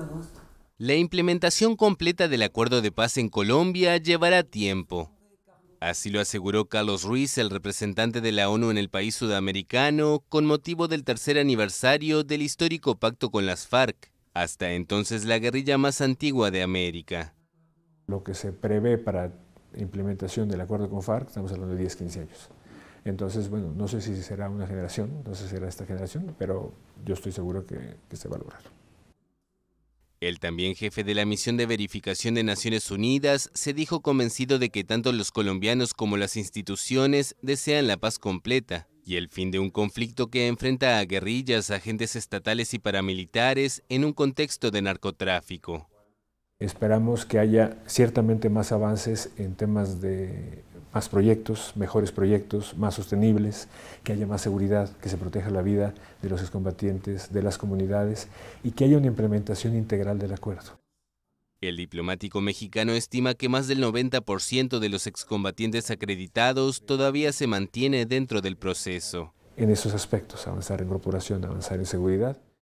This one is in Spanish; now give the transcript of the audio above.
agosto. La implementación completa del acuerdo de paz en Colombia llevará tiempo. Así lo aseguró Carlos Ruiz, el representante de la ONU en el país sudamericano, con motivo del tercer aniversario del histórico pacto con las FARC, hasta entonces la guerrilla más antigua de América. Lo que se prevé para implementación del acuerdo con FARC, estamos hablando de 10-15 años. Entonces, bueno, no sé si será una generación, no sé si será esta generación, pero yo estoy seguro que se va a lograr. El también jefe de la misión de verificación de Naciones Unidas se dijo convencido de que tanto los colombianos como las instituciones desean la paz completa y el fin de un conflicto que enfrenta a guerrillas, agentes estatales y paramilitares en un contexto de narcotráfico. Esperamos que haya ciertamente más avances en temas de más proyectos, mejores proyectos, más sostenibles, que haya más seguridad, que se proteja la vida de los excombatientes, de las comunidades y que haya una implementación integral del acuerdo. El diplomático mexicano estima que más del 90% de los excombatientes acreditados todavía se mantiene dentro del proceso. En esos aspectos, avanzar en corporación, avanzar en seguridad.